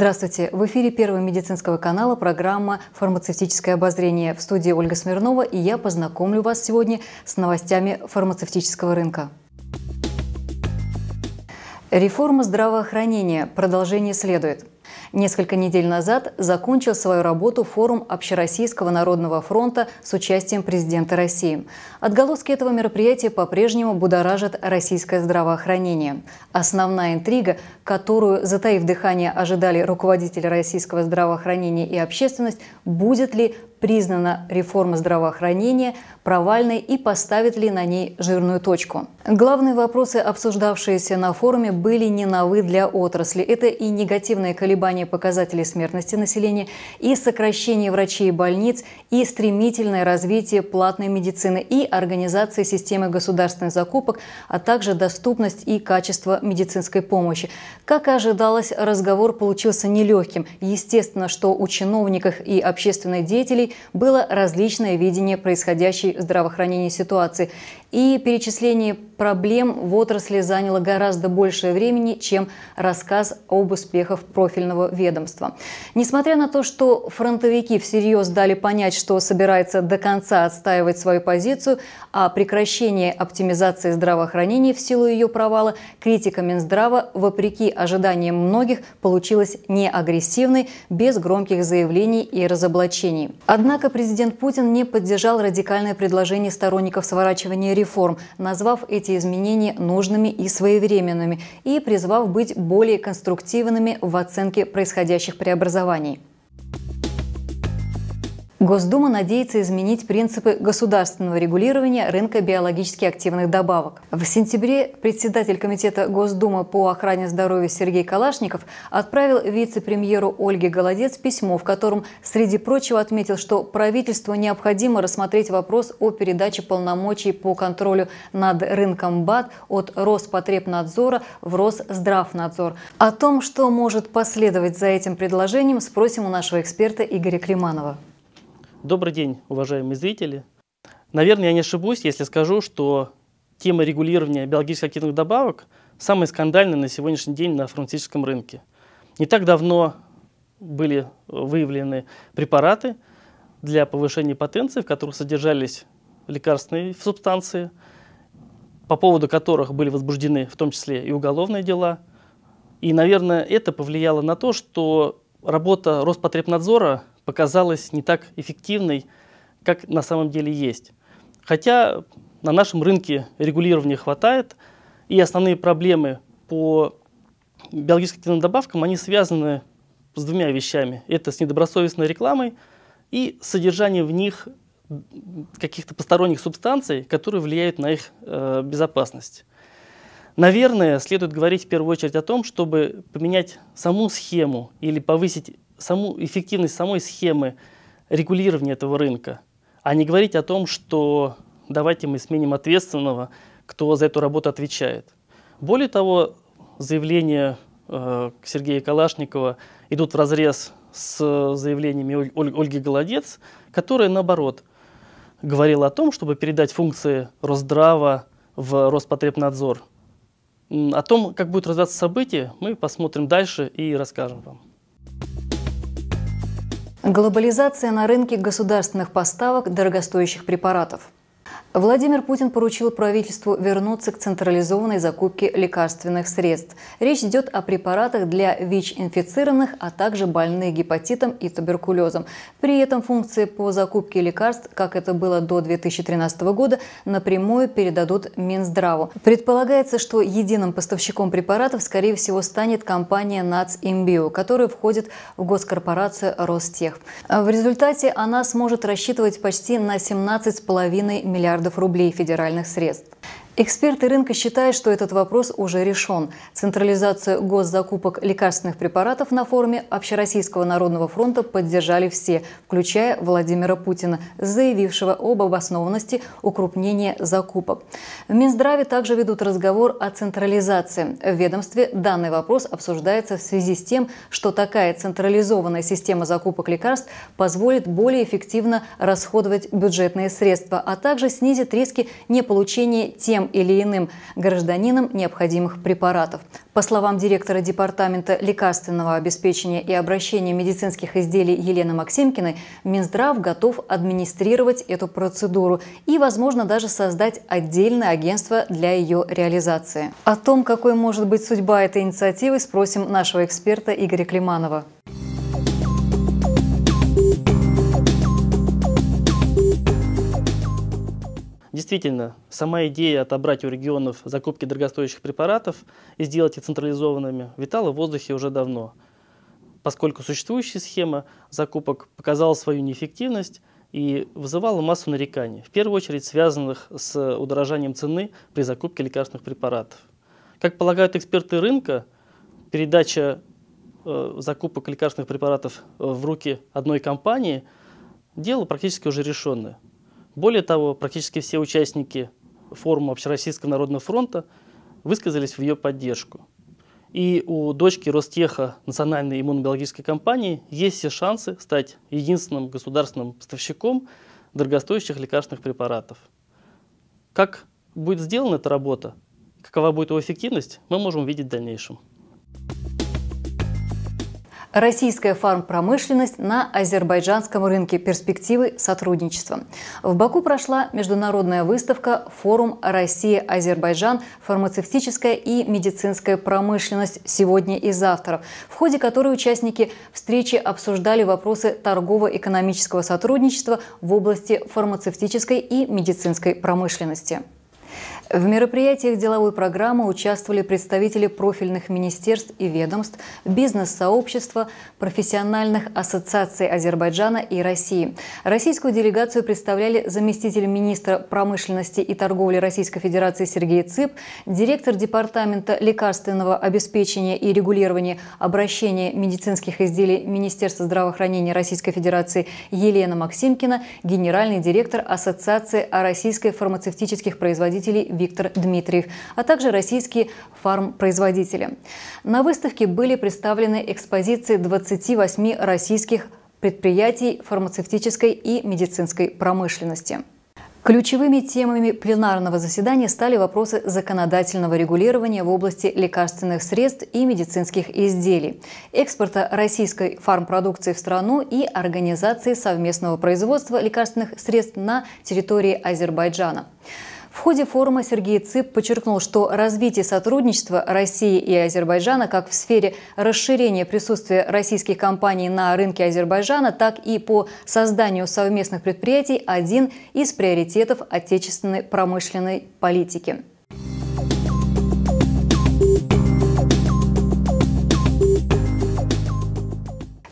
Здравствуйте! В эфире Первого медицинского канала программа «Фармацевтическое обозрение». В студии Ольга Смирнова и я познакомлю вас сегодня с новостями фармацевтического рынка. Реформа здравоохранения. Продолжение следует. Несколько недель назад закончил свою работу форум Общероссийского народного фронта с участием президента России. Отголоски этого мероприятия по-прежнему будоражат российское здравоохранение. Основная интрига, которую, затаив дыхание, ожидали руководители российского здравоохранения и общественность, будет ли признана реформа здравоохранения провальной и поставит ли на ней жирную точку. Главные вопросы, обсуждавшиеся на форуме, были не новы для отрасли. Это и негативные колебания показателей смертности населения, и сокращение врачей и больниц, и стремительное развитие платной медицины, и организация системы государственных закупок, а также доступность и качество медицинской помощи. Как и ожидалось, разговор получился нелегким. Естественно, что у чиновников и общественных деятелей было различное видение происходящей в здравоохранении ситуации и перечисление проблем в отрасли заняло гораздо больше времени, чем рассказ об успехах профильного ведомства. Несмотря на то, что фронтовики всерьез дали понять, что собирается до конца отстаивать свою позицию, а прекращение оптимизации здравоохранения в силу ее провала, критика Минздрава, вопреки ожиданиям многих, получилась не агрессивной, без громких заявлений и разоблачений. Однако президент Путин не поддержал радикальное предложение сторонников сворачивания реформ, назвав эти изменения нужными и своевременными и призвав быть более конструктивными в оценке происходящих преобразований. Госдума надеется изменить принципы государственного регулирования рынка биологически активных добавок. В сентябре председатель Комитета Госдумы по охране здоровья Сергей Калашников отправил вице-премьеру Ольге Голодец письмо, в котором, среди прочего, отметил, что правительству необходимо рассмотреть вопрос о передаче полномочий по контролю над рынком БАД от Роспотребнадзора в Росздравнадзор. О том, что может последовать за этим предложением, спросим у нашего эксперта Игоря Климанова. Добрый день, уважаемые зрители. Наверное, я не ошибусь, если скажу, что тема регулирования биологических активных добавок самая скандальная на сегодняшний день на фармацевтическом рынке. Не так давно были выявлены препараты для повышения потенции, в которых содержались лекарственные субстанции, по поводу которых были возбуждены в том числе и уголовные дела. И, наверное, это повлияло на то, что работа Роспотребнадзора показалась не так эффективной, как на самом деле есть. Хотя на нашем рынке регулирования хватает, и основные проблемы по биологическим активным добавкам, они связаны с двумя вещами. Это с недобросовестной рекламой и содержанием в них каких-то посторонних субстанций, которые влияют на их э, безопасность. Наверное, следует говорить в первую очередь о том, чтобы поменять саму схему или повысить саму эффективность самой схемы регулирования этого рынка, а не говорить о том, что давайте мы сменим ответственного, кто за эту работу отвечает. Более того, заявления э, Сергея Калашникова идут в разрез с заявлениями Оль Оль Ольги Голодец, которая, наоборот, говорила о том, чтобы передать функции Росздрава в Роспотребнадзор. О том, как будет развиваться событие, мы посмотрим дальше и расскажем вам. Глобализация на рынке государственных поставок дорогостоящих препаратов – Владимир Путин поручил правительству вернуться к централизованной закупке лекарственных средств. Речь идет о препаратах для ВИЧ-инфицированных, а также больных гепатитом и туберкулезом. При этом функции по закупке лекарств, как это было до 2013 года, напрямую передадут Минздраву. Предполагается, что единым поставщиком препаратов, скорее всего, станет компания «Нацимбио», которая входит в госкорпорацию «Ростех». В результате она сможет рассчитывать почти на 17,5 миллиардов миллиардов рублей федеральных средств. Эксперты рынка считают, что этот вопрос уже решен. Централизацию госзакупок лекарственных препаратов на форуме Общероссийского народного фронта поддержали все, включая Владимира Путина, заявившего об обоснованности укрупнения закупок. В Минздраве также ведут разговор о централизации. В ведомстве данный вопрос обсуждается в связи с тем, что такая централизованная система закупок лекарств позволит более эффективно расходовать бюджетные средства, а также снизит риски неполучения тем или иным гражданинам необходимых препаратов. По словам директора Департамента лекарственного обеспечения и обращения медицинских изделий Елены Максимкиной, Минздрав готов администрировать эту процедуру и, возможно, даже создать отдельное агентство для ее реализации. О том, какой может быть судьба этой инициативы, спросим нашего эксперта Игоря Климанова. Действительно, сама идея отобрать у регионов закупки дорогостоящих препаратов и сделать их централизованными витала в воздухе уже давно, поскольку существующая схема закупок показала свою неэффективность и вызывала массу нареканий, в первую очередь связанных с удорожанием цены при закупке лекарственных препаратов. Как полагают эксперты рынка, передача э, закупок лекарственных препаратов в руки одной компании – дело практически уже решенное. Более того, практически все участники форума Общероссийского народного фронта высказались в ее поддержку. И у дочки Ростеха Национальной иммунобиологической компании есть все шансы стать единственным государственным поставщиком дорогостоящих лекарственных препаратов. Как будет сделана эта работа, какова будет его эффективность, мы можем увидеть в дальнейшем. «Российская фармпромышленность на азербайджанском рынке. Перспективы сотрудничества». В Баку прошла международная выставка «Форум Россия-Азербайджан. Фармацевтическая и медицинская промышленность сегодня и завтра», в ходе которой участники встречи обсуждали вопросы торгово-экономического сотрудничества в области фармацевтической и медицинской промышленности. В мероприятиях деловой программы участвовали представители профильных министерств и ведомств, бизнес-сообщества, профессиональных ассоциаций Азербайджана и России. Российскую делегацию представляли заместитель министра промышленности и торговли Российской Федерации Сергей Цып, директор Департамента лекарственного обеспечения и регулирования обращения медицинских изделий Министерства здравоохранения Российской Федерации Елена Максимкина, генеральный директор Ассоциации о российской фармацевтических производителей Виктор Дмитриев, а также российские фармпроизводители. На выставке были представлены экспозиции 28 российских предприятий фармацевтической и медицинской промышленности. Ключевыми темами пленарного заседания стали вопросы законодательного регулирования в области лекарственных средств и медицинских изделий, экспорта российской фармпродукции в страну и организации совместного производства лекарственных средств на территории Азербайджана. В ходе форума Сергей Цып подчеркнул, что развитие сотрудничества России и Азербайджана как в сфере расширения присутствия российских компаний на рынке Азербайджана, так и по созданию совместных предприятий – один из приоритетов отечественной промышленной политики.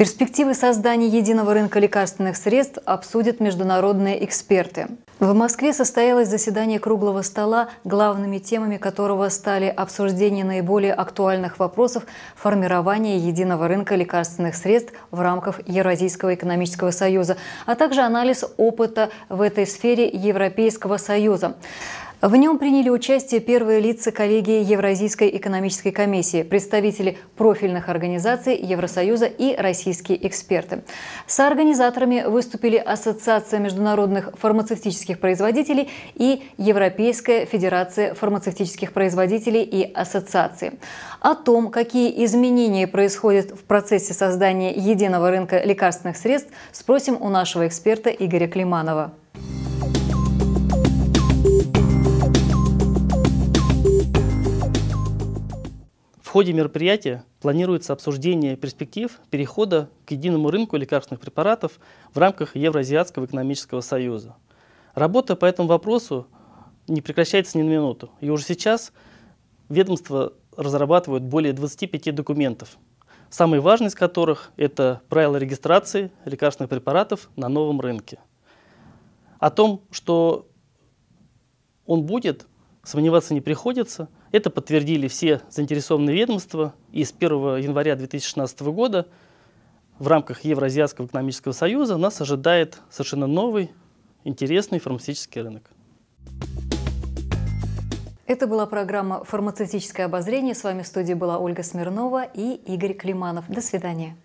Перспективы создания единого рынка лекарственных средств обсудят международные эксперты. В Москве состоялось заседание круглого стола, главными темами которого стали обсуждение наиболее актуальных вопросов формирования единого рынка лекарственных средств в рамках Евразийского экономического союза, а также анализ опыта в этой сфере Европейского союза. В нем приняли участие первые лица коллегии Евразийской экономической комиссии, представители профильных организаций Евросоюза и российские эксперты. Соорганизаторами выступили Ассоциация международных фармацевтических производителей и Европейская федерация фармацевтических производителей и ассоциации. О том, какие изменения происходят в процессе создания единого рынка лекарственных средств, спросим у нашего эксперта Игоря Климанова. В ходе мероприятия планируется обсуждение перспектив перехода к единому рынку лекарственных препаратов в рамках Евразиатского экономического союза. Работа по этому вопросу не прекращается ни на минуту. И уже сейчас ведомство разрабатывают более 25 документов, самый важный из которых – это правила регистрации лекарственных препаратов на новом рынке. О том, что он будет, Сомневаться не приходится. Это подтвердили все заинтересованные ведомства. И с 1 января 2016 года в рамках Евразиатского экономического союза нас ожидает совершенно новый, интересный фармацевтический рынок. Это была программа «Фармацевтическое обозрение». С вами в студии была Ольга Смирнова и Игорь Климанов. До свидания.